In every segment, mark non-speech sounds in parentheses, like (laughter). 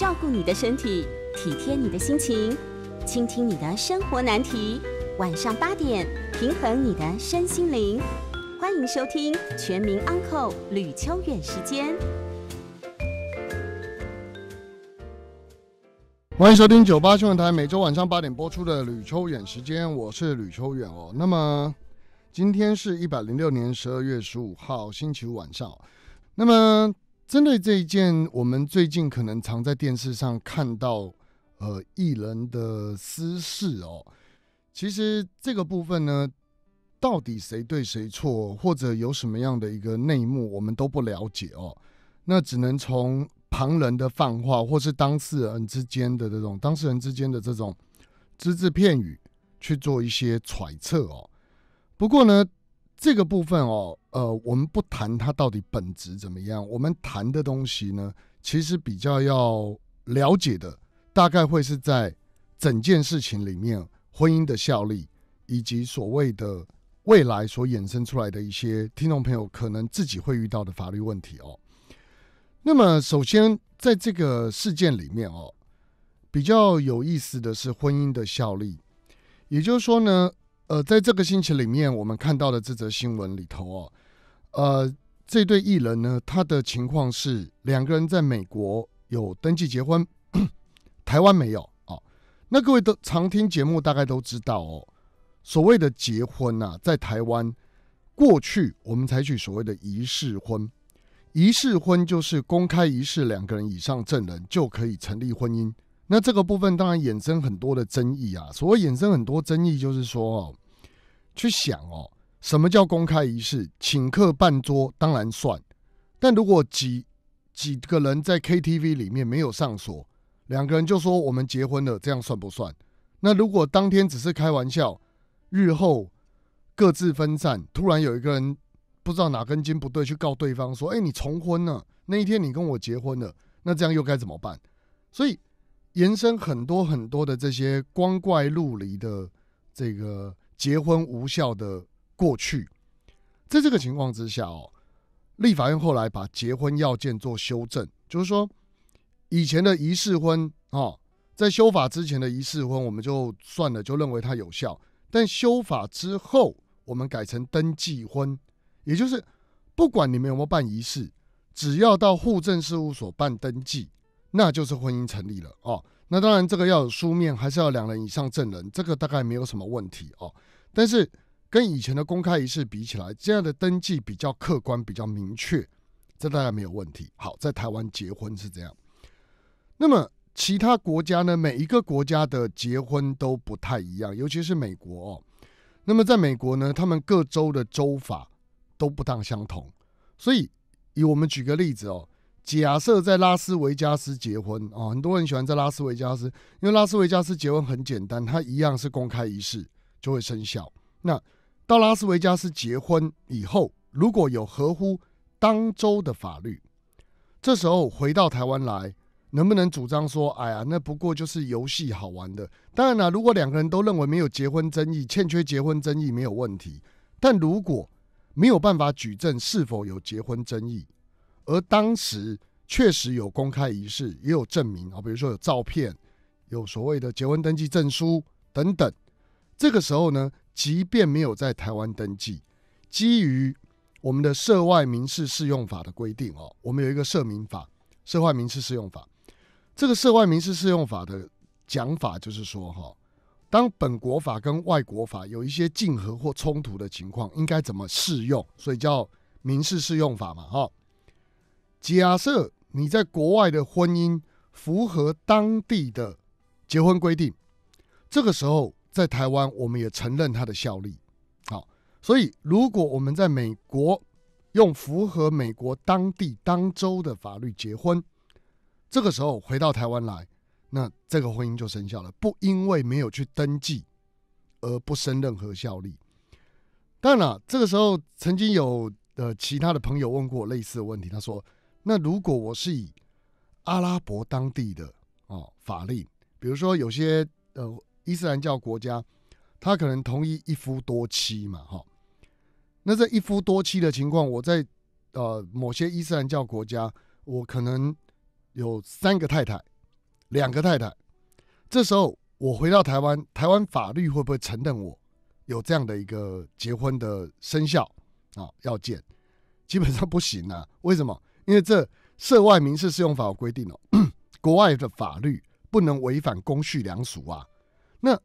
照顾你的身体，体贴你的心情，倾听你的生活难题。晚上八点，平衡你的身心灵。欢迎收听全民 Uncle 吕秋远时间。欢迎收听九八新闻台每周晚上八点播出的吕秋远时间，我是吕秋远哦。那么今天是一百零六年十二月十五号星期五晚上，那么。针对这一件，我们最近可能常在电视上看到，呃，艺人的私事哦。其实这个部分呢，到底谁对谁错，或者有什么样的一个内幕，我们都不了解哦。那只能从旁人的泛话，或是当事人之间的这种当事人之间的这种只字片语，去做一些揣测哦。不过呢，这个部分哦。呃，我们不谈它到底本质怎么样，我们谈的东西呢，其实比较要了解的，大概会是在整件事情里面，婚姻的效力，以及所谓的未来所衍生出来的一些听众朋友可能自己会遇到的法律问题哦。那么，首先在这个事件里面哦，比较有意思的是婚姻的效力，也就是说呢，呃，在这个星期里面，我们看到的这则新闻里头哦。呃，这对艺人呢，他的情况是两个人在美国有登记结婚，(coughs) 台湾没有啊。那各位都常听节目，大概都知道哦。所谓的结婚呐，在台湾过去我们采取所谓的仪式婚，仪式婚就是公开仪式，两个人以上证人就可以成立婚姻。那这个部分当然衍生很多的争议啊。所谓衍生很多争议，就是说哦，去想哦。什么叫公开仪式？请客半桌当然算，但如果几几个人在 KTV 里面没有上锁，两个人就说我们结婚了，这样算不算？那如果当天只是开玩笑，日后各自分散，突然有一个人不知道哪根筋不对，去告对方说：“哎，你重婚了，那一天你跟我结婚了。”那这样又该怎么办？所以延伸很多很多的这些光怪陆离的这个结婚无效的。过去，在这个情况之下哦，立法院后来把结婚要件做修正，就是说，以前的仪式婚啊，在修法之前的仪式婚，我们就算了，就认为它有效。但修法之后，我们改成登记婚，也就是不管你们有没有办仪式，只要到户政事务所办登记，那就是婚姻成立了哦。那当然，这个要有书面，还是要两人以上证人，这个大概没有什么问题哦。但是跟以前的公开仪式比起来，这样的登记比较客观、比较明确，这大家没有问题。好，在台湾结婚是这样？那么其他国家呢？每一个国家的结婚都不太一样，尤其是美国哦。那么在美国呢，他们各州的州法都不大相同，所以以我们举个例子哦，假设在拉斯维加斯结婚啊，很多人喜欢在拉斯维加斯，因为拉斯维加斯结婚很简单，它一样是公开仪式就会生效。那到拉斯维加斯结婚以后，如果有合乎当州的法律，这时候回到台湾来，能不能主张说：“哎呀，那不过就是游戏好玩的？”当然了，如果两个人都认为没有结婚争议，欠缺结婚争议没有问题。但如果没有办法举证是否有结婚争议，而当时确实有公开仪式，也有证明啊，比如说有照片，有所谓的结婚登记证书等等，这个时候呢？即便没有在台湾登记，基于我们的涉外民事适用法的规定哦，我们有一个涉民法、涉外民事适用法。这个涉外民事适用法的讲法就是说，哈，当本国法跟外国法有一些竞合或冲突的情况，应该怎么适用？所以叫民事适用法嘛，哈。假设你在国外的婚姻符合当地的结婚规定，这个时候。在台湾，我们也承认它的效力。好，所以如果我们在美国用符合美国当地当州的法律结婚，这个时候回到台湾来，那这个婚姻就生效了，不因为没有去登记而不生任何效力。当然了，这个时候曾经有呃其他的朋友问过类似的问题，他说：“那如果我是以阿拉伯当地的哦法律，比如说有些呃。”伊斯兰教国家，他可能同意一夫多妻嘛？哈，那这一夫多妻的情况，我在呃某些伊斯兰教国家，我可能有三个太太、两个太太。这时候我回到台湾，台湾法律会不会承认我有这样的一个结婚的生效啊要件？基本上不行啊。为什么？因为这涉外民事适用法规定哦，(coughs) 国外的法律不能违反公序良俗啊。那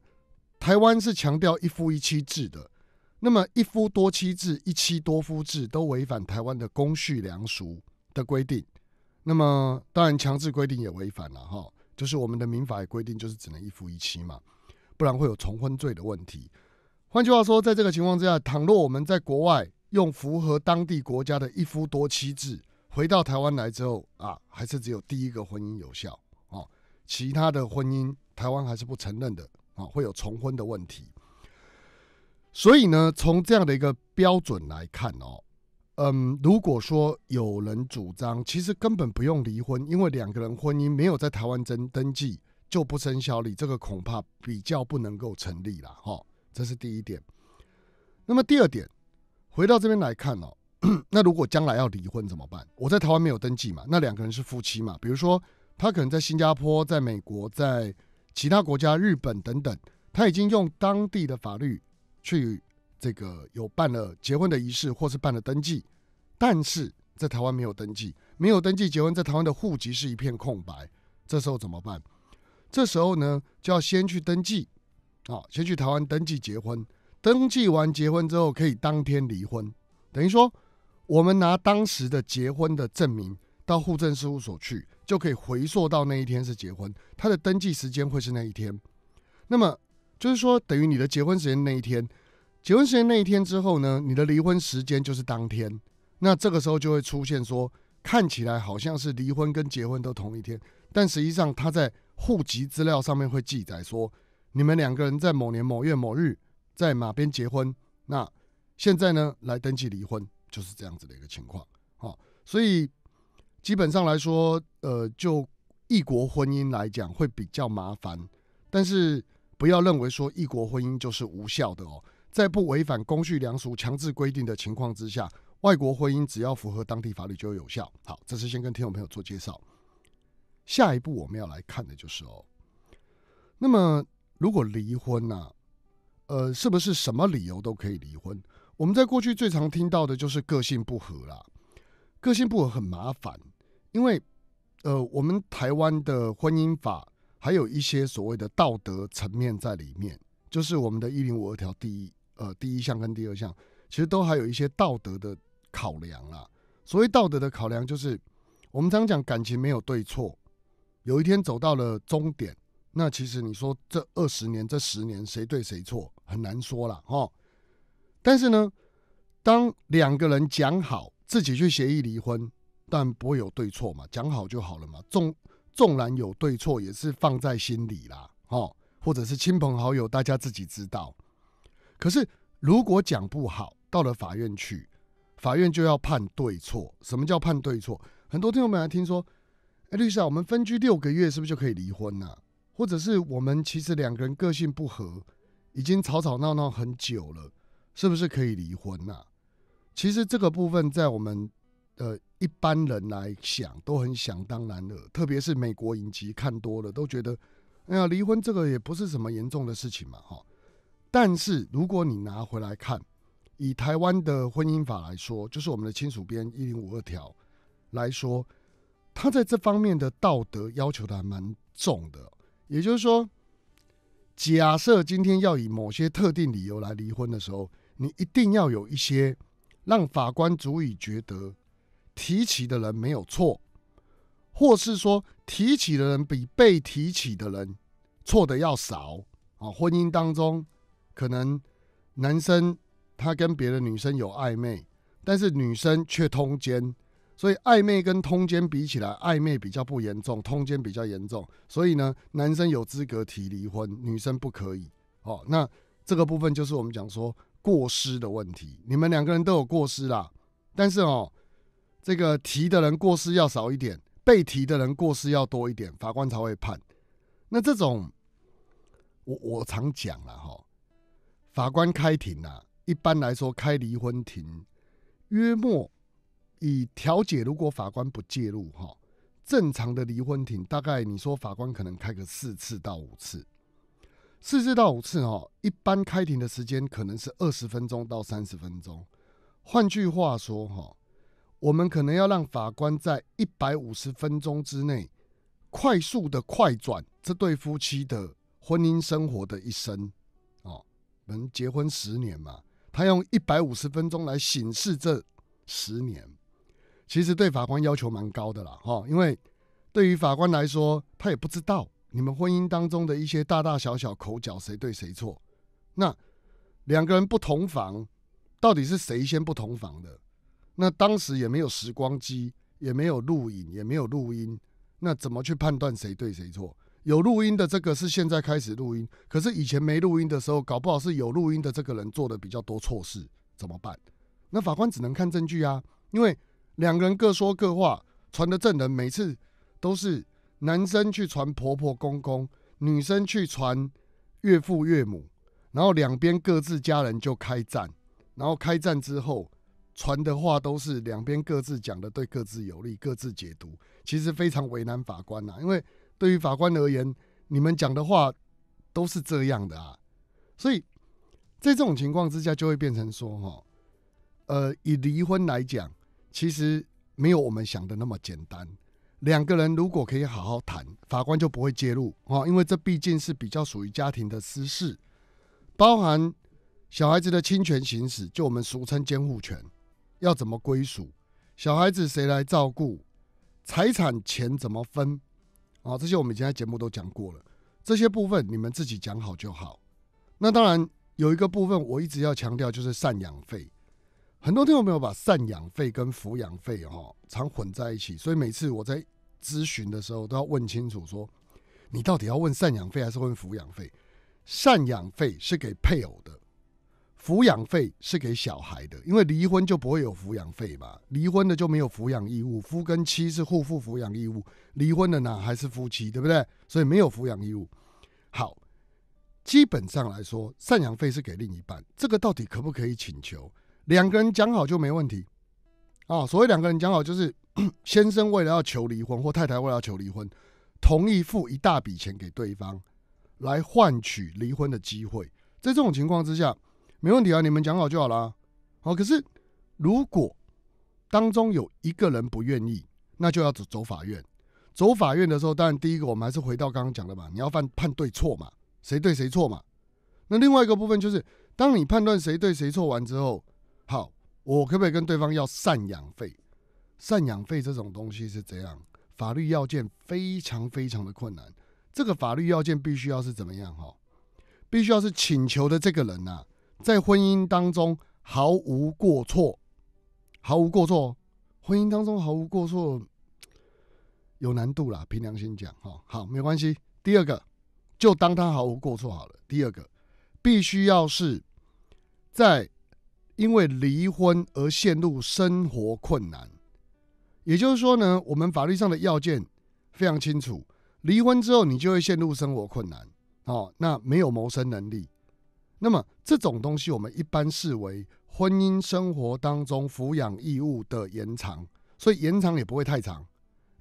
台湾是强调一夫一妻制的，那么一夫多妻制、一妻多夫制都违反台湾的公序良俗的规定。那么当然强制规定也违反了哈，就是我们的民法也规定，就是只能一夫一妻嘛，不然会有重婚罪的问题。换句话说，在这个情况之下，倘若我们在国外用符合当地国家的一夫多妻制，回到台湾来之后啊，还是只有第一个婚姻有效哦，其他的婚姻台湾还是不承认的。啊，会有重婚的问题，所以呢，从这样的一个标准来看哦，嗯，如果说有人主张其实根本不用离婚，因为两个人婚姻没有在台湾登登记就不生效力，这个恐怕比较不能够成立了，哈，这是第一点。那么第二点，回到这边来看哦，(coughs) 那如果将来要离婚怎么办？我在台湾没有登记嘛，那两个人是夫妻嘛，比如说他可能在新加坡，在美国，在。其他国家，日本等等，他已经用当地的法律去这个有办了结婚的仪式，或是办了登记，但是在台湾没有登记，没有登记结婚，在台湾的户籍是一片空白。这时候怎么办？这时候呢，就要先去登记，啊，先去台湾登记结婚，登记完结婚之后，可以当天离婚。等于说，我们拿当时的结婚的证明到户政事务所去。就可以回溯到那一天是结婚，他的登记时间会是那一天。那么就是说，等于你的结婚时间那一天，结婚时间那一天之后呢，你的离婚时间就是当天。那这个时候就会出现说，看起来好像是离婚跟结婚都同一天，但实际上他在户籍资料上面会记载说，你们两个人在某年某月某日在哪边结婚。那现在呢，来登记离婚就是这样子的一个情况啊，所以。基本上来说，呃，就异国婚姻来讲会比较麻烦，但是不要认为说异国婚姻就是无效的哦，在不违反公序良俗强制规定的情况之下，外国婚姻只要符合当地法律就有效。好，这是先跟听众朋友做介绍。下一步我们要来看的就是哦，那么如果离婚呢，呃，是不是什么理由都可以离婚？我们在过去最常听到的就是个性不合啦，个性不合很麻烦。因为，呃，我们台湾的婚姻法还有一些所谓的道德层面在里面，就是我们的《一零五二条》第一，呃，第一项跟第二项，其实都还有一些道德的考量啦。所谓道德的考量，就是我们常讲感情没有对错，有一天走到了终点，那其实你说这二十年、这十年谁对谁错很难说了，哈。但是呢，当两个人讲好自己去协议离婚。但不会有对错嘛，讲好就好了嘛。纵纵然有对错，也是放在心里啦，哦，或者是亲朋好友，大家自己知道。可是如果讲不好，到了法院去，法院就要判对错。什么叫判对错？很多听众朋友听说，哎，律师啊，我们分居六个月，是不是就可以离婚呢？或者是我们其实两个人个性不合，已经吵吵闹闹很久了，是不是可以离婚呢？其实这个部分在我们呃。一般人来想都很想当然的，特别是美国影集看多了，都觉得“哎呀，离婚这个也不是什么严重的事情嘛。”哈。但是如果你拿回来看，以台湾的婚姻法来说，就是我们的亲属编一零五二条来说，他在这方面的道德要求的还蛮重的。也就是说，假设今天要以某些特定理由来离婚的时候，你一定要有一些让法官足以觉得。提起的人没有错，或是说提起的人比被提起的人错的要少啊。婚姻当中，可能男生他跟别的女生有暧昧，但是女生却通奸，所以暧昧跟通奸比起来，暧昧比较不严重，通奸比较严重。所以呢，男生有资格提离婚，女生不可以哦。那这个部分就是我们讲说过失的问题，你们两个人都有过失啦，但是哦。这个提的人过失要少一点，被提的人过失要多一点，法官才会判。那这种，我我常讲了哈，法官开庭呐，一般来说开离婚庭，约莫以调解，如果法官不介入哈，正常的离婚庭大概你说法官可能开个四次到五次，四次到五次哈，一般开庭的时间可能是二十分钟到三十分钟。换句话说哈。我们可能要让法官在一百五十分钟之内，快速的快转这对夫妻的婚姻生活的一生，哦，们结婚十年嘛？他用一百五十分钟来审视这十年，其实对法官要求蛮高的啦，哈，因为对于法官来说，他也不知道你们婚姻当中的一些大大小小口角谁对谁错，那两个人不同房，到底是谁先不同房的？那当时也没有时光机，也没有录影，也没有录音，那怎么去判断谁对谁错？有录音的这个是现在开始录音，可是以前没录音的时候，搞不好是有录音的这个人做的比较多错事，怎么办？那法官只能看证据啊，因为两个人各说各话，传的证人每次都是男生去传婆婆公公，女生去传岳父岳母，然后两边各自家人就开战，然后开战之后。传的话都是两边各自讲的，对各自有利，各自解读，其实非常为难法官呐。因为对于法官而言，你们讲的话都是这样的啊，所以在这种情况之下，就会变成说，哈，呃，以离婚来讲，其实没有我们想的那么简单。两个人如果可以好好谈，法官就不会介入哦，因为这毕竟是比较属于家庭的私事，包含小孩子的侵权行使，就我们俗称监护权。要怎么归属？小孩子谁来照顾？财产钱怎么分？啊，这些我们以前节目都讲过了，这些部分你们自己讲好就好。那当然有一个部分我一直要强调，就是赡养费。很多听众朋友把赡养费跟抚养费哈常混在一起，所以每次我在咨询的时候都要问清楚，说你到底要问赡养费还是问抚养费？赡养费是给配偶的。抚养费是给小孩的，因为离婚就不会有抚养费嘛。离婚的就没有抚养义务，夫跟妻是互负抚养义务。离婚的呢还是夫妻，对不对？所以没有抚养义务。好，基本上来说，赡养费是给另一半。这个到底可不可以请求？两个人讲好就没问题。啊，所谓两个人讲好，就是 (clears throat) 先生为了要求离婚，或太太为了要求离婚，同意付一大笔钱给对方，来换取离婚的机会。在这种情况之下。没问题啊，你们讲好就好了。好，可是如果当中有一个人不愿意，那就要走走法院。走法院的时候，当然第一个我们还是回到刚刚讲的嘛，你要判判对错嘛，谁对谁错嘛。那另外一个部分就是，当你判断谁对谁错完之后，好，我可不可以跟对方要赡养费？赡养费这种东西是这样，法律要件非常非常的困难。这个法律要件必须要是怎么样哈？必须要是请求的这个人啊。在婚姻当中毫无过错，毫无过错，婚姻当中毫无过错，有难度啦。凭良心讲，哈，好，没关系。第二个，就当他毫无过错好了。第二个，必须要是在因为离婚而陷入生活困难，也就是说呢，我们法律上的要件非常清楚，离婚之后你就会陷入生活困难，哦，那没有谋生能力。那么这种东西我们一般视为婚姻生活当中抚养义务的延长，所以延长也不会太长，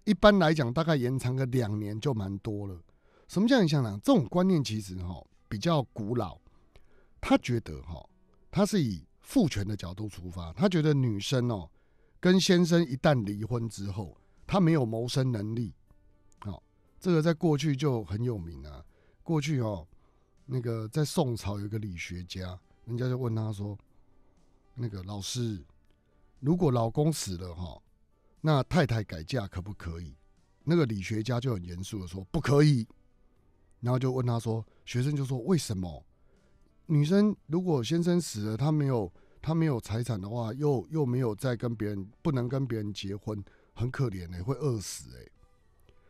一般来讲大概延长个两年就蛮多了。什么叫延长？这种观念其实哈比较古老，他觉得哈他是以父权的角度出发，他觉得女生哦跟先生一旦离婚之后，她没有谋生能力，好，这个在过去就很有名啊，过去哦。那个在宋朝有个理学家，人家就问他说：“那个老师，如果老公死了哈，那太太改嫁可不可以？”那个理学家就很严肃的说：“不可以。”然后就问他说：“学生就说为什么？女生如果先生死了，她没有她没有财产的话，又又没有再跟别人不能跟别人结婚，很可怜哎，会饿死哎。”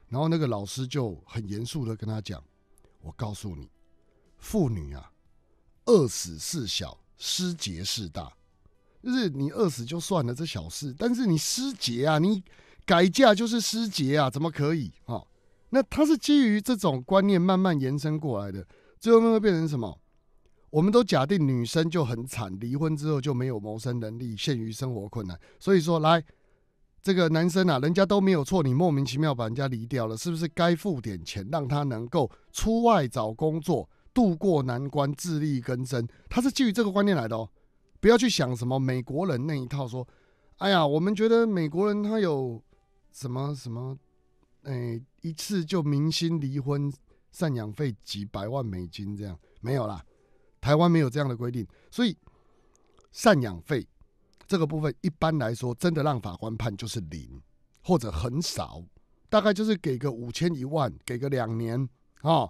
然后那个老师就很严肃的跟他讲：“我告诉你。”妇女啊，饿死事小，失节事大。就是你饿死就算了，这小事；但是你失节啊，你改嫁就是失节啊，怎么可以？哈，那它是基于这种观念慢慢延伸过来的。最后面会变成什么？我们都假定女生就很惨，离婚之后就没有谋生能力，陷于生活困难。所以说，来这个男生啊，人家都没有错，你莫名其妙把人家离掉了，是不是该付点钱，让他能够出外找工作？渡过难关，自力更生，他是基于这个观念来的哦。不要去想什么美国人那一套，说，哎呀，我们觉得美国人他有什么什么，哎，一次就明星离婚赡养费几百万美金这样，没有啦，台湾没有这样的规定。所以赡养费这个部分，一般来说，真的让法官判就是零或者很少，大概就是给个五千一万，给个两年啊。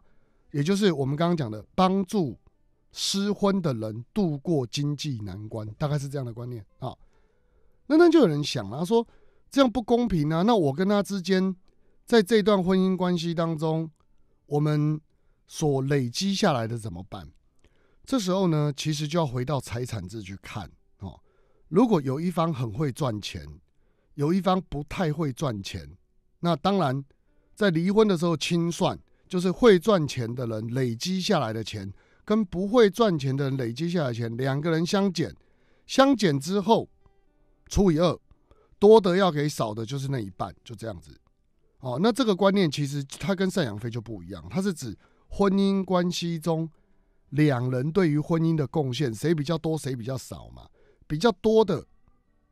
也就是我们刚刚讲的，帮助失婚的人度过经济难关，大概是这样的观念啊。那那就有人想了、他说这样不公平啊。那我跟他之间，在这段婚姻关系当中，我们所累积下来的怎么办？这时候呢，其实就要回到财产制去看哦。如果有一方很会赚钱，有一方不太会赚钱，那当然在离婚的时候清算。就是会赚钱的人累积下来的钱，跟不会赚钱的人累积下来的钱，两个人相减，相减之后除以二，多的要给少的，就是那一半，就这样子。哦，那这个观念其实它跟赡养费就不一样，它是指婚姻关系中两人对于婚姻的贡献，谁比较多谁比较少嘛？比较多的，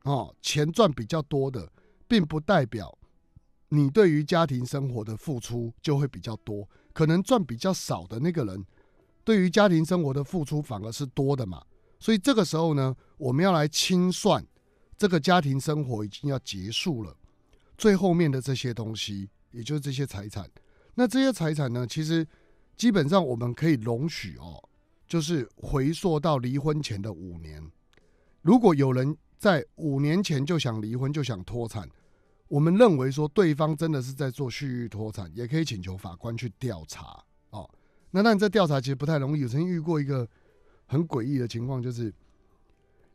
哦，钱赚比较多的，并不代表。你对于家庭生活的付出就会比较多，可能赚比较少的那个人，对于家庭生活的付出反而是多的嘛。所以这个时候呢，我们要来清算，这个家庭生活已经要结束了，最后面的这些东西，也就是这些财产。那这些财产呢，其实基本上我们可以容许哦，就是回溯到离婚前的五年。如果有人在五年前就想离婚，就想脱产。我们认为说，对方真的是在做蓄意脱产，也可以请求法官去调查。哦，那那你调查其实不太容易。有曾经遇过一个很诡异的情况，就是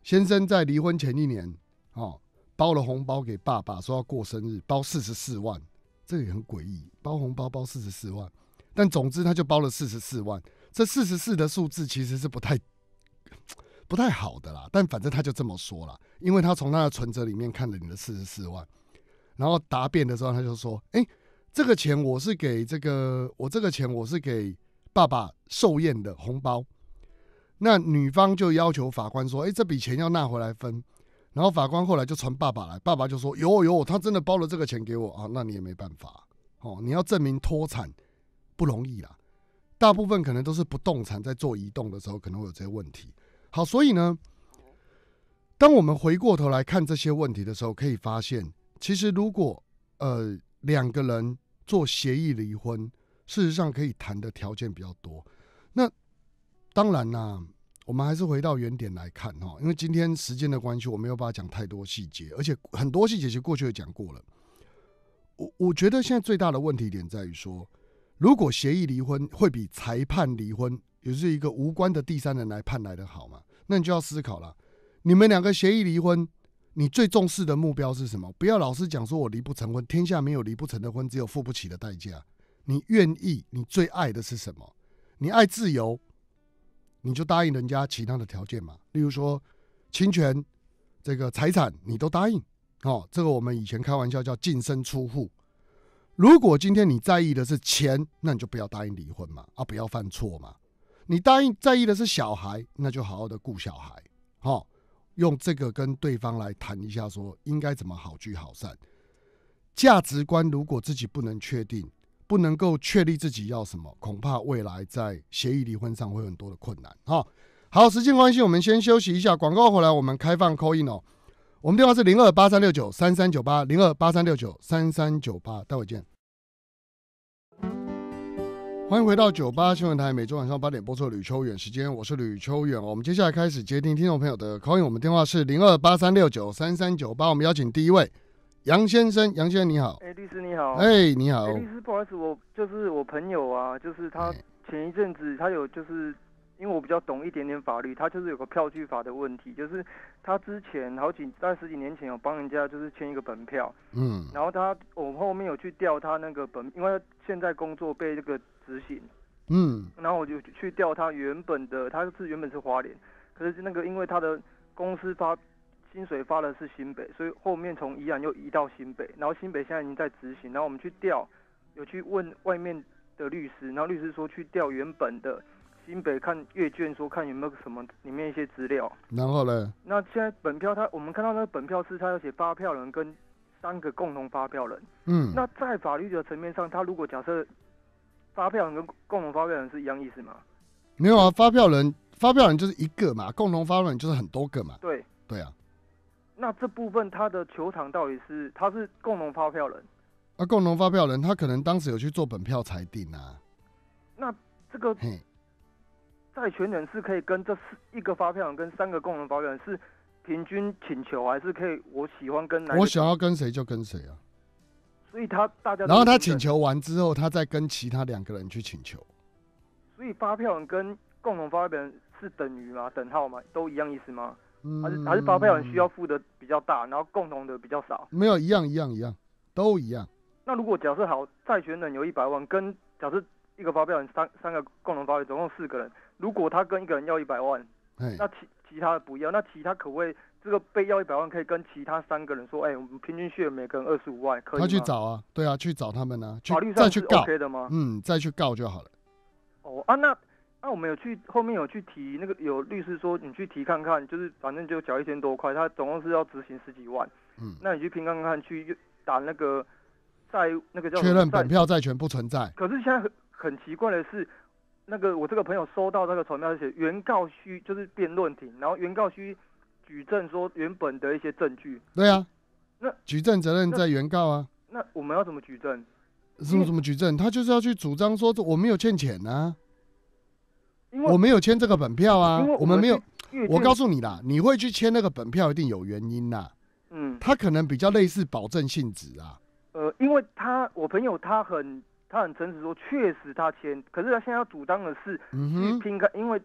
先生在离婚前一年，哦，包了红包给爸爸说要过生日，包四十四万，这个也很诡异，包红包包四十四万。但总之他就包了四十四万，这四十四的数字其实是不太 (tsk) 不太好的啦。但反正他就这么说了，因为他从他的存折里面看了你的四十四万。然后答辩的时候，他就说：“哎，这个钱我是给这个我这个钱我是给爸爸寿宴的红包。”那女方就要求法官说：“哎，这笔钱要拿回来分。”然后法官后来就传爸爸来，爸爸就说：“有有，他真的包了这个钱给我啊，那你也没办法哦。你要证明脱产不容易啦，大部分可能都是不动产在做移动的时候可能会有这些问题。好，所以呢，当我们回过头来看这些问题的时候，可以发现。其实，如果呃两个人做协议离婚，事实上可以谈的条件比较多。那当然啦，我们还是回到原点来看哈，因为今天时间的关系，我没有办法讲太多细节，而且很多细节其实过去也讲过了。我我觉得现在最大的问题点在于说，如果协议离婚会比裁判离婚，也是一个无关的第三人来判来的好嘛？那你就要思考了，你们两个协议离婚。你最重视的目标是什么？不要老是讲说我离不成婚，天下没有离不成的婚，只有付不起的代价。你愿意，你最爱的是什么？你爱自由，你就答应人家其他的条件嘛。例如说，侵权，这个财产你都答应。哦。这个我们以前开玩笑叫净身出户。如果今天你在意的是钱，那你就不要答应离婚嘛，啊，不要犯错嘛。你答应在意的是小孩，那就好好的顾小孩。好。用这个跟对方来谈一下，说应该怎么好聚好散。价值观如果自己不能确定，不能够确立自己要什么，恐怕未来在协议离婚上会有很多的困难哈。好，时间关系，我们先休息一下，广告回来我们开放扣印哦。我们电话是零二八三六九三三九八零二八三六九三三九八，待会见。欢迎回到九八新闻台，每周晚上八点播出。的吕秋远时间，我是吕秋远。我们接下来开始接听听众朋友的 CALL。我们电话是零二八三六九三三九八。我们邀请第一位杨先生，杨先生你好。哎，律师你好。哎，你好。哎，律师不好意思，我就是我朋友啊，就是他前一阵子他有就是。因为我比较懂一点点法律，他就是有个票据法的问题，就是他之前好几在十几年前有帮人家就是签一个本票，嗯，然后他我后面有去调他那个本，因为现在工作被这个执行，嗯，然后我就去调他原本的，他是原本是花莲，可是那个因为他的公司发薪水发的是新北，所以后面从宜兰又移到新北，然后新北现在已经在执行，然后我们去调，有去问外面的律师，然后律师说去调原本的。金北看阅卷，说看有没有什么里面一些资料。然后呢？那现在本票他，我们看到那个本票是他要写发票人跟三个共同发票人。嗯，那在法律的层面上，他如果假设发票人跟共同发票人是一样意思吗？没有啊，发票人发票人就是一个嘛，共同发票人就是很多个嘛。对对啊，那这部分他的球场到底是他是共同发票人？啊，共同发票人他可能当时有去做本票裁定啊。那这个嘿。债权人是可以跟这四一个发票人跟三个共同发票人是平均请求，还是可以？我喜欢跟男，我想要跟谁就跟谁啊。所以他大家，然后他请求完之后，他再跟其他两个人去请求。所以发票人跟共同发票人是等于吗？等号吗？都一样意思吗？还是还是发票人需要付的比较大，然后共同的比较少？没有一样一样一样都一样。那如果假设好，债权人有一百万，跟假设一个发票人三三个共同发票，总共四个人。如果他跟一个人要一百万，那其其他的不要，那其他可不可以？这个被要一百万，可以跟其他三个人说，哎，我们平均分，每个人二十五万。他去找啊，对啊，去找他们呢。法律上去告可以的吗？嗯，再去告就好了。哦啊，那那我们有去后面有去提那个有律师说，你去提看看，就是反正就缴一千多块，他总共是要执行十几万。嗯，那你去拼看看，去打那个在那个叫确认本票债权不存在。可是现在很很奇怪的是。那个我这个朋友收到那个传票，写原告需就是辩论庭，然后原告需举证说原本的一些证据。对啊，那举证责任在原告啊。那我们要怎么举证？什么什么举证？他就是要去主张说我没有欠钱呐，我没有签这个本票啊，我们没有。我告诉你啦，你会去签那个本票一定有原因呐。嗯，他可能比较类似保证性质啊。呃，因为他我朋友他很。他很诚实说，确实他签，可是他现在要主张的是去拼看，因为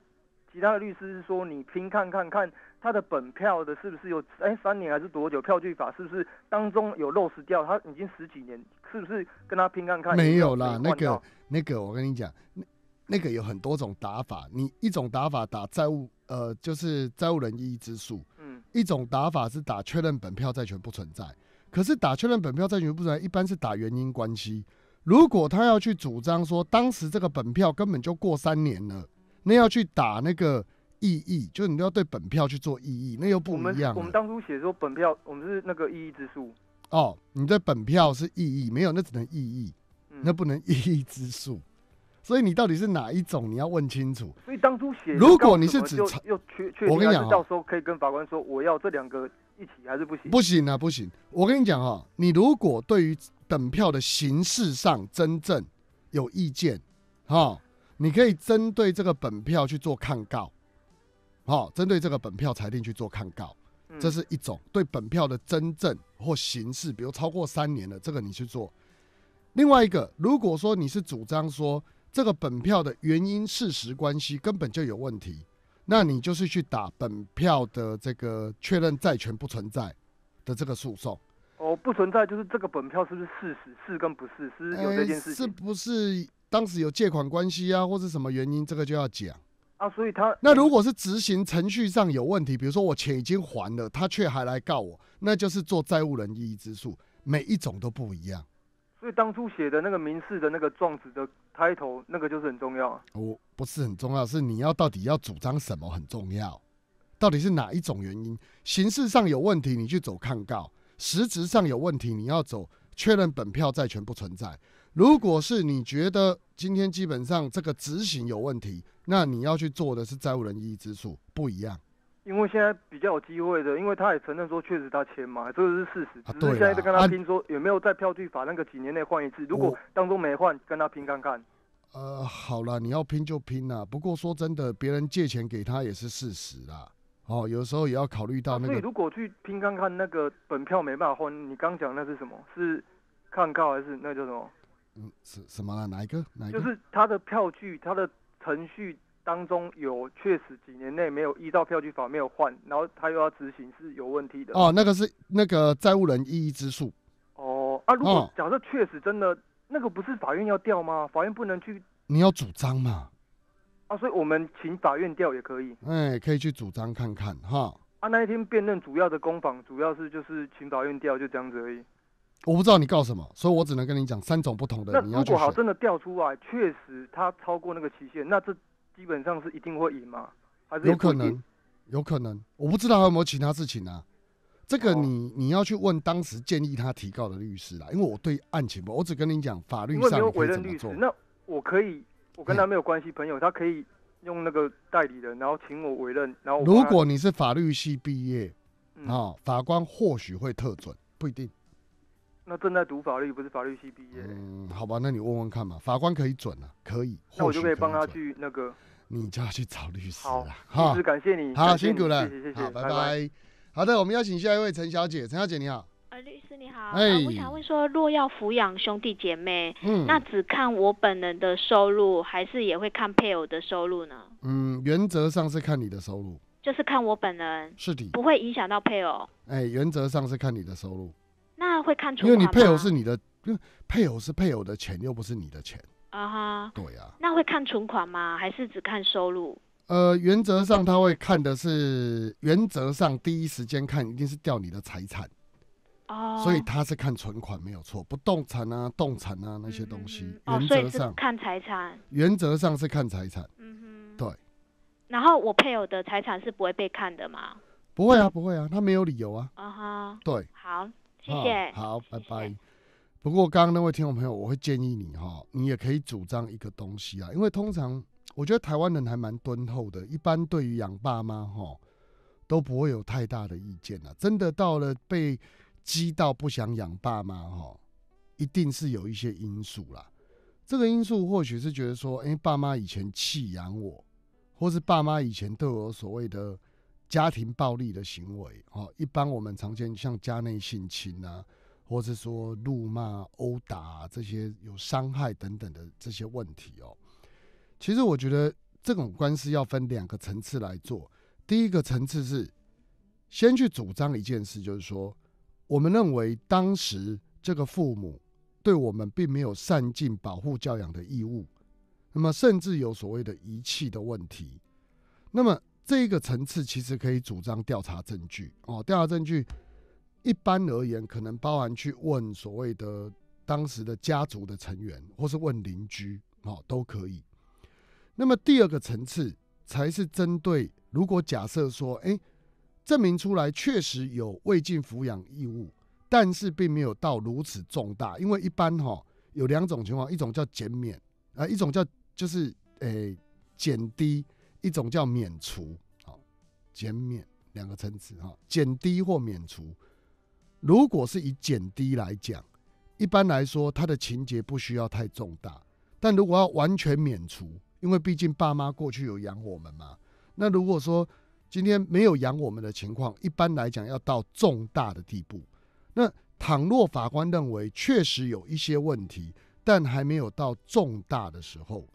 其他的律师是说你拼看看看他的本票的是不是有哎三年还是多久？票据法是不是当中有漏失掉？他已经十几年，是不是跟他拼看看？没有啦，那个那个我跟你讲，那那个有很多种打法，你一种打法打债务呃就是债务人一之数，嗯，一种打法是打确认本票债权不存在，可是打确认本票债权不存在，一般是打原因关系。如果他要去主张说当时这个本票根本就过三年了，那要去打那个异议，就你都要对本票去做异议，那又不一样。我们当初写说本票，我们是那个异议之诉。哦，你对本票是异议，没有那只能异议，那不能异议之诉。所以你到底是哪一种，你要问清楚。所以当初写，如果你是指又缺缺，我跟你讲，到时候可以跟法官说，我要这两个。一起还是不行，不行啊，不行！我跟你讲哈，你如果对于本票的形式上真正有意见，哈，你可以针对这个本票去做抗告，好，针对这个本票裁定去做抗告，这是一种对本票的真正或形式，比如超过三年了，这个你去做。另外一个，如果说你是主张说这个本票的原因事实关系根本就有问题。那你就是去打本票的这个确认债权不存在的这个诉讼哦，不存在就是这个本票是不是事实是跟不是是有这件事情是不是当时有借款关系啊，或是什么原因，这个就要讲啊。所以他那如果是执行程序上有问题，比如说我钱已经还了，他却还来告我，那就是做债务人异议之诉，每一种都不一样。所以当初写的那个民事的那个状子的开头，那个就是很重要。我不是很重要，是你要到底要主张什么很重要。到底是哪一种原因？形式上有问题，你去走抗告；实质上有问题，你要走确认本票债权不存在。如果是你觉得今天基本上这个执行有问题，那你要去做的是债务人异议之诉，不一样。因为现在比较有机会的，因为他也承认说确实他签嘛，这个是事实。啊对。现在在跟他拼说有没有在票据法那个几年内换一次？如果当中没换，跟他拼看看。呃，好了，你要拼就拼啦。不过说真的，别人借钱给他也是事实啦。哦，有时候也要考虑到那个。所以如果去拼看看那个本票没办法换，你刚讲那是什么？是看告还是那叫什么？嗯，是什么个？哪一个？就是他的票据，他的程序。当中有确实几年内没有依照票据法没有换，然后他又要执行是有问题的。哦，那个是那个债务人异议之诉。哦，啊，如果假设确实真的那个不是法院要调吗？法院不能去？你要主张嘛。啊，所以我们请法院调也可以。哎，可以去主张看看哈。啊，那一天辩论主要的攻防主要是就是请法院调就这样子而已。我不知道你告什么，所以我只能跟你讲三种不同的。那如果好真的调出来，确实他超过那个期限，那这。基本上是一定会赢吗？有可能，有可能，我不知道还有没有其他事情啊。这个你你要去问当时建议他提告的律师啦，因为我对案情不，我只跟你讲法律上我该怎么做。那我可以，我跟他没有关系，朋友他可以用那个代理人，然后请我委任，然后如果你是法律系毕业，啊，法官或许会特准，不一定。那正在读法律，不是法律系毕业？嗯，好吧，那你问问看嘛。法官可以准啊，可以。那我就可以帮他去那个。你叫他去找律师。好，律师感谢你，好辛苦了，谢谢谢好，拜拜。好的，我们邀请下一位陈小姐，陈小姐你好。呃，律师你好。哎，我想问说，若要抚养兄弟姐妹，嗯，那只看我本人的收入，还是也会看配偶的收入呢？嗯，原则上是看你的收入。就是看我本人。是的。不会影响到配偶。哎，原则上是看你的收入。那会看存款因为你配偶是你的，因为配偶是配偶的钱，又不是你的钱啊！哈，对呀。那会看存款吗？还是只看收入？呃，原则上他会看的是，原则上第一时间看一定是调你的财产哦，所以他是看存款没有错，不动产啊、动产啊那些东西。原则上、看财产。原则上是看财产，嗯哼，对。然后我配偶的财产是不会被看的吗？不会啊，不会啊，他没有理由啊。啊哈，对，好。谢谢，好，拜拜。不过刚刚那位听众朋友，我会建议你哈，你也可以主张一个东西啊，因为通常我觉得台湾人还蛮敦厚的，一般对于养爸妈哈都不会有太大的意见啊。真的到了被激到不想养爸妈哈，一定是有一些因素啦。这个因素或许是觉得说，哎，爸妈以前弃养我，或是爸妈以前对我所谓的。家庭暴力的行为，哦，一般我们常见像家内性侵啊，或者是说怒骂、殴打这些有伤害等等的这些问题哦。其实我觉得这种官司要分两个层次来做。第一个层次是先去主张一件事，就是说，我们认为当时这个父母对我们并没有善尽保护教养的义务，那么甚至有所谓的遗弃的问题，那么。这一个层次其实可以主张调查证据哦，调查证据一般而言可能包含去问所谓的当时的家族的成员，或是问邻居哦都可以。那么第二个层次才是针对，如果假设说，哎，证明出来确实有未尽抚养义务，但是并没有到如此重大，因为一般哈有两种情况，一种叫减免啊，一种叫就是诶减低。一种叫免除，好，减免两个层次哈，减低或免除。如果是以减低来讲，一般来说他的情节不需要太重大；但如果要完全免除，因为毕竟爸妈过去有养我们嘛。那如果说今天没有养我们的情况，一般来讲要到重大的地步。那倘若法官认为确实有一些问题，但还没有到重大的时候。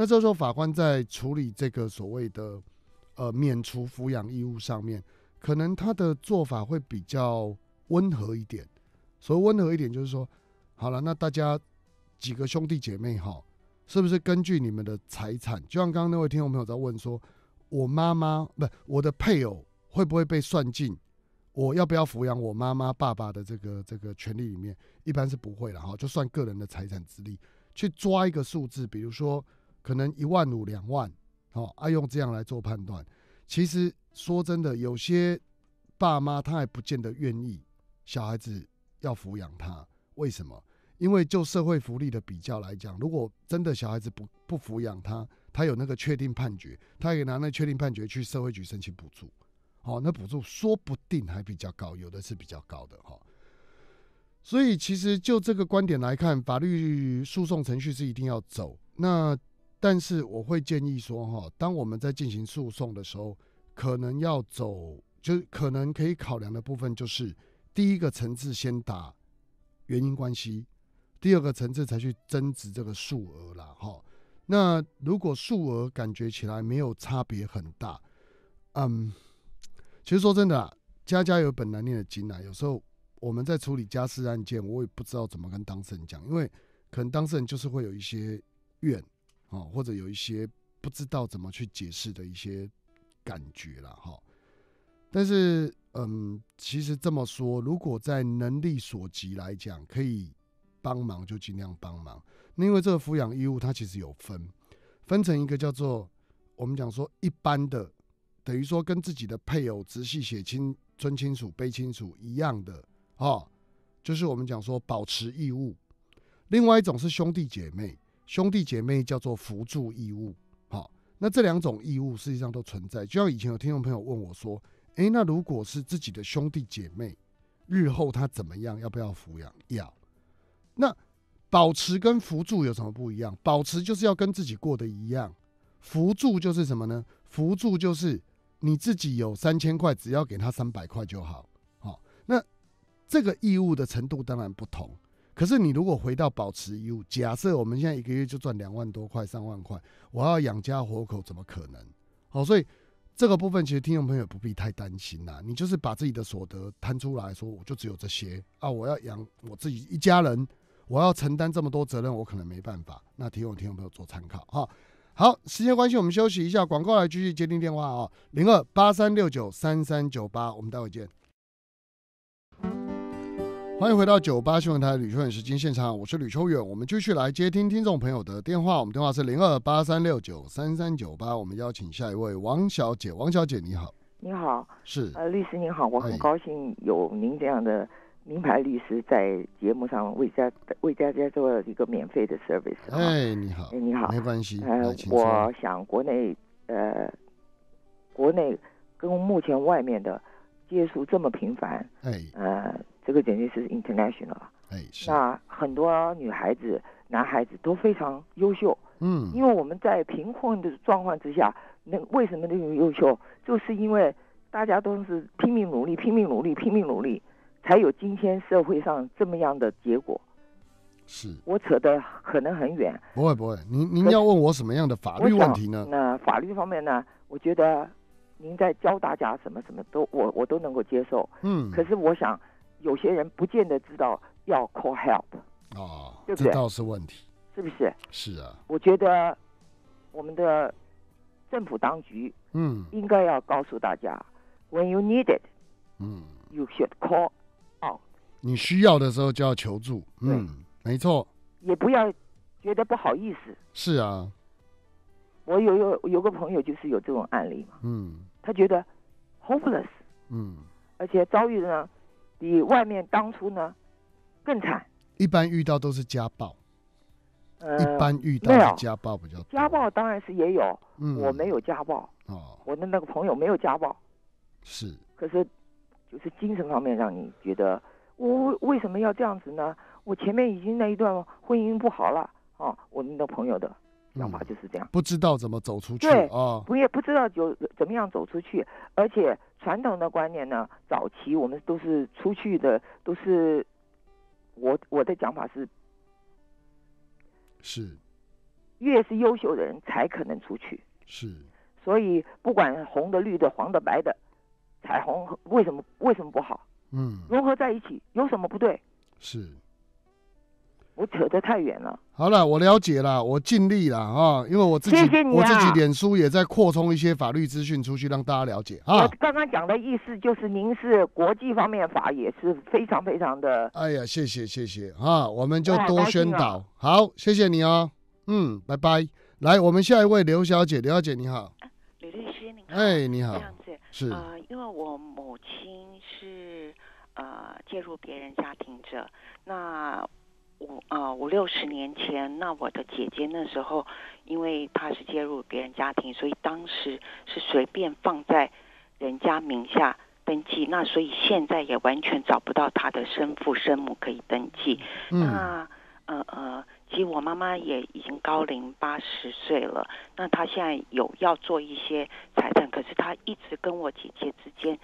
那这时候法官在处理这个所谓的呃免除抚养义务上面，可能他的做法会比较温和一点。所谓温和一点，就是说，好了，那大家几个兄弟姐妹哈，是不是根据你们的财产？就像刚刚那位听众朋友在问说，我妈妈不，我的配偶会不会被算进？我要不要抚养我妈妈、爸爸的这个这个权利里面？一般是不会的哈，就算个人的财产之力去抓一个数字，比如说。可能一万五、两万，好爱用这样来做判断。其实说真的，有些爸妈他还不见得愿意小孩子要抚养他。为什么？因为就社会福利的比较来讲，如果真的小孩子不不抚养他，他有那个确定判决，他也拿那确定判决去社会局申请补助。好，那补助说不定还比较高，有的是比较高的哈。所以其实就这个观点来看，法律诉讼程序是一定要走。那但是我会建议说，哈，当我们在进行诉讼的时候，可能要走，就是可能可以考量的部分，就是第一个层次先打原因关系，第二个层次才去争执这个数额啦。哈。那如果数额感觉起来没有差别很大，嗯，其实说真的，家家有本难念的经啊。有时候我们在处理家事案件，我也不知道怎么跟当事人讲，因为可能当事人就是会有一些怨。哦，或者有一些不知道怎么去解释的一些感觉了哈。但是，嗯，其实这么说，如果在能力所及来讲，可以帮忙就尽量帮忙。因为这个抚养义务它其实有分，分成一个叫做我们讲说一般的，等于说跟自己的配偶、直系血亲、尊亲属、卑亲属一样的哦，就是我们讲说保持义务。另外一种是兄弟姐妹。兄弟姐妹叫做扶助义务，好，那这两种义务实际上都存在。就像以前有听众朋友问我说：“诶，那如果是自己的兄弟姐妹，日后他怎么样，要不要抚养？要？那保持跟扶助有什么不一样？保持就是要跟自己过得一样，扶助就是什么呢？扶助就是你自己有三千块，只要给他三百块就好。好，那这个义务的程度当然不同。”可是你如果回到保持 U，假设我们现在一个月就赚两万多块、三万块，我要养家活口，怎么可能？好，所以这个部分其实听众朋友不必太担心呐。你就是把自己的所得摊出来说，我就只有这些啊，我要养我自己一家人，我要承担这么多责任，我可能没办法。那提供听众朋友做参考哈。好，时间关系，我们休息一下，广告来继续接听电话啊，零二八三六九三三九八，我们待会见。欢迎回到九八新闻台吕秋远时间现场，我是吕秋远。我们继续来接听听众朋友的电话，我们电话是零二八三六九三三九八。我们邀请下一位王小姐，王小姐你好，你好，是呃律师您好，我很高兴有您这样的名牌律师在节目上为大家为大家做一个免费的 service。哎你好，哎你好，没关系。呃，我想国内呃国内跟目前外面的接触这么频繁，哎，呃。这个简直是 international 了。哎，很多女孩子、男孩子都非常优秀。嗯，因为我们在贫困的状况之下，那为什么那么优秀？就是因为大家都是拼命努力、拼命努力、拼命努力，才有今天社会上这么样的结果。是，我扯的可能很远。不会不会，您您要问我什么样的法律问题呢？那法律方面呢？我觉得您在教大家什么什么都我我都能够接受。嗯，可是我想。有些人不见得知道要 call help 啊，对不对？这倒是问题，是不是？是啊，我觉得我们的政府当局，嗯，应该要告诉大家，when you need it，嗯，you should call。out。你需要的时候就要求助，嗯，没错，也不要觉得不好意思。是啊，我有有有个朋友就是有这种案例嘛，嗯，他觉得 hopeless，嗯，而且遭遇呢。比外面当初呢更惨，一般遇到都是家暴，呃，一般遇到家暴比较多。家暴当然是也有，我没有家暴，哦，我的那个朋友没有家暴，是。可是就是精神方面让你觉得，我为什么要这样子呢？我前面已经那一段婚姻不好了，啊，我的朋友的。想法就是这样，不知道怎么走出去啊，不也不知道就怎么样走出去。而且传统的观念呢，早期我们都是出去的，都是我我的讲法是，是越是优秀的人才可能出去，是。所以不管红的、绿的、黄的、白的，彩虹为什么为什么不好？嗯，融合在一起有什么不对？是。我扯得太远了。好了，我了解了，我尽力了啊，因为我自己，我自己脸书也在扩充一些法律资讯出去，让大家了解啊。刚刚讲的意思就是，您是国际方面法也是非常非常的。哎呀，谢谢谢谢啊，我们就多宣导，好，谢谢你哦，嗯，拜拜。来，我们下一位刘小姐，刘小姐你好，李律师你好，哎，你好，这样子是啊，因为我母亲是呃介入别人家庭者，那。五啊五六十年前，那我的姐姐那时候，因为她是介入别人家庭，所以当时是随便放在人家名下登记。那所以现在也完全找不到她的生父生母可以登记。那呃呃，其实我妈妈也已经高龄八十岁了，那她现在有要做一些财产，可是她一直跟我姐姐之间。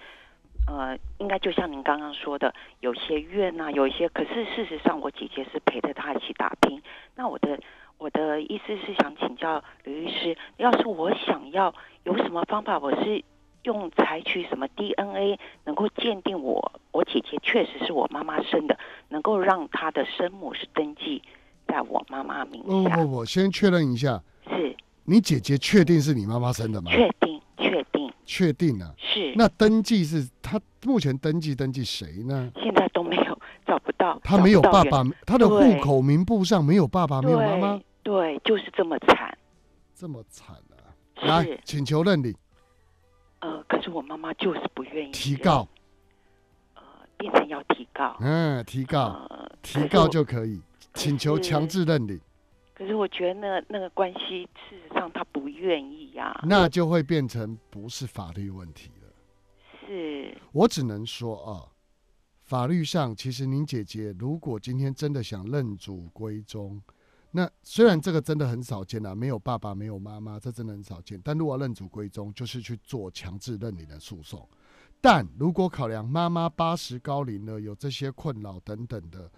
呃，应该就像您刚刚说的，有些怨呐，有一些。可是事实上，我姐姐是陪着他一起打拼。那我的我的意思是想请教刘律师，要是我想要有什么方法，我是用采取什么 DNA 能够鉴定我我姐姐确实是我妈妈生的，能够让她的生母是登记在我妈妈名下？不不不，先确认一下，是，你姐姐确定是你妈妈生的吗？确定。确定了，是那登记是他目前登记登记谁呢？现在都没有找不到，他没有爸爸，他的户口名簿上没有爸爸，没有妈妈，对，就是这么惨，这么惨啊！来请求认领，呃，可是我妈妈就是不愿意，提告，呃，变成要提告，嗯，提告，提告就可以请求强制认领。可是我觉得那那个关系，事实上他不愿意呀。那就会变成不是法律问题了。是，我只能说啊，法律上其实您姐姐如果今天真的想认祖归宗，那虽然这个真的很少见啊，没有爸爸没有妈妈，这真的很少见。但如果认祖归宗，就是去做强制认领的诉讼。但如果考量妈妈八十高龄了，有这些困扰等等的。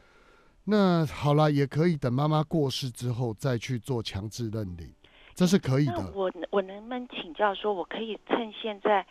那好了，也可以等妈妈过世之后再去做强制认领，这是可以的。我我能不能请教说，我可以趁现在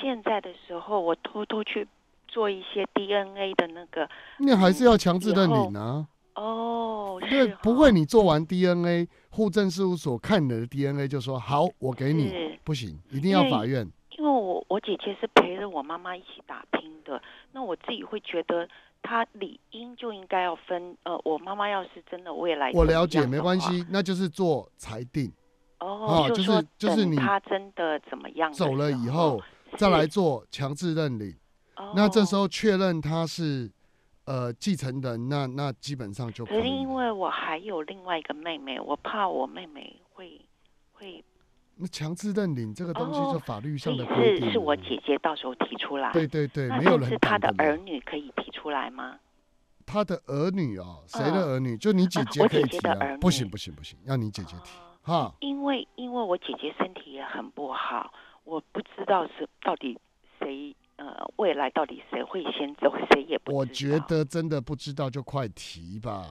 现在的时候，我偷偷去做一些 DNA 的那个？那还是要强制认领呢？哦，对，不会。你做完 DNA，护证事务所看你的 DNA 就说好，我给你不行，一定要法院。因为我我姐姐是陪着我妈妈一起打拼的，那我自己会觉得。他理应就应该要分，呃，我妈妈要是真的未来，我了解，没关系，那就是做裁定，哦，就是就是你他真的怎么样走了以后，再来做强制认领，那这时候确认他是，呃，继承人，那那基本上就可可是因为我还有另外一个妹妹，我怕我妹妹会会。那强制认领这个东西是法律上的规定。这是我姐姐到时候提出来。对对对，没有人是他的儿女可以提出来吗？他的儿女哦，谁的儿女？就你姐姐，我姐姐的儿女。不行不行不行，要你姐姐提哈。因为因为我姐姐身体也很不好，我不知道是到底谁呃，未来到底谁会先走，谁也不。我觉得真的不知道，就快提吧。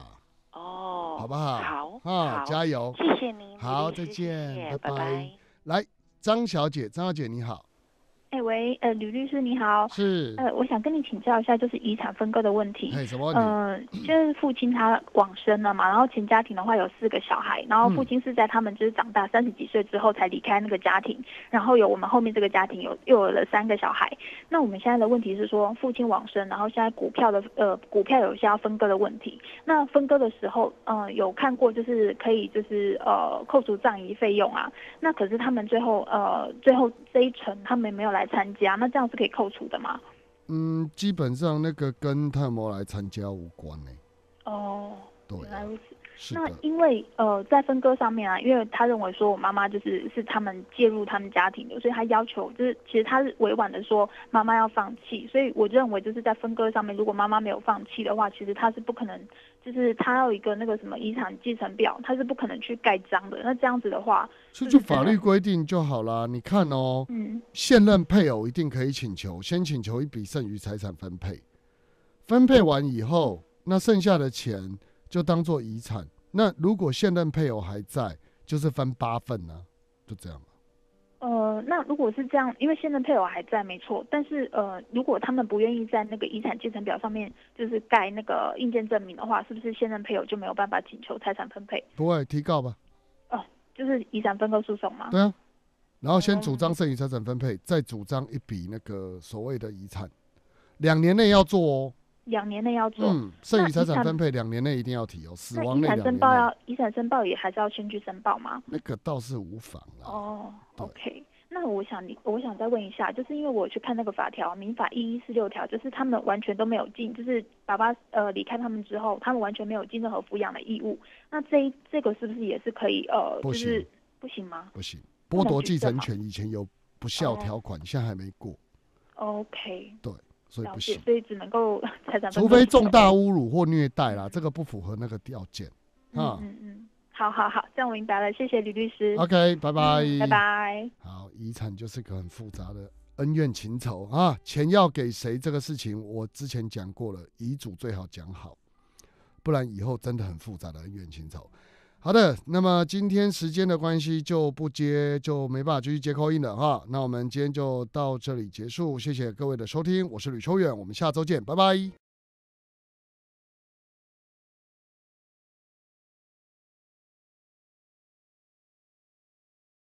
哦，好不好？好，啊，加油！谢谢您，好，再见，拜拜。来，张小姐，张小姐你好。喂，呃，吕律师你好，是，呃，我想跟你请教一下，就是遗产分割的问题。什么？嗯，就是父亲他往生了嘛，然后前家庭的话有四个小孩，然后父亲是在他们就是长大三十几岁之后才离开那个家庭，然后有我们后面这个家庭有又有了三个小孩。那我们现在的问题是说，父亲往生，然后现在股票的呃股票有一些要分割的问题。那分割的时候，嗯，有看过就是可以就是呃扣除葬仪费用啊？那可是他们最后呃最后这一层他们没有来。参加那这样是可以扣除的吗？嗯，基本上那个跟泰摩来参加无关呢。哦，原来如此。是那因为呃，在分割上面啊，因为他认为说我妈妈就是是他们介入他们家庭的，所以他要求就是其实他是委婉的说妈妈要放弃。所以我认为就是在分割上面，如果妈妈没有放弃的话，其实他是不可能。就是他有一个那个什么遗产继承表，他是不可能去盖章的。那这样子的话，这就法律规定就好啦。你看哦，嗯，现任配偶一定可以请求先请求一笔剩余财产分配，分配完以后，那剩下的钱就当做遗产。那如果现任配偶还在，就是分八份呢，就这样。呃，那如果是这样，因为现任配偶还在没错，但是呃，如果他们不愿意在那个遗产继承表上面就是盖那个硬件证明的话，是不是现任配偶就没有办法请求财产分配？不会，提告吧？哦，就是遗产分割诉讼吗？对啊，然后先主张剩余财产分配，再主张一笔那个所谓的遗产，两年内要做哦。两年内要做，嗯，余财产分配两年内一定要提哦。死亡那遗产申报要遗产申报也还是要先去申报吗？那个倒是无妨了。哦，OK，那我想你，我想再问一下，就是因为我去看那个法条，民法一一四六条，就是他们完全都没有尽，就是爸爸呃离开他们之后，他们完全没有尽任何抚养的义务。那这这个是不是也是可以呃，就是不行吗？不行，剥夺继承权以前有不孝条款，现在还没过。OK，对。所以不行，所以只能够 (laughs) 财产除非重大侮辱或虐待啦，这个不符合那个条件。嗯嗯嗯，好好好，这样我明白了，谢谢李律师。OK，拜拜，拜拜。好，遗产就是个很复杂的恩怨情仇啊，钱要给谁这个事情，我之前讲过了，遗嘱最好讲好，不然以后真的很复杂的恩怨情仇。好的，那么今天时间的关系就不接，就没办法继续接扣音了哈。那我们今天就到这里结束，谢谢各位的收听，我是吕秋远，我们下周见，拜拜。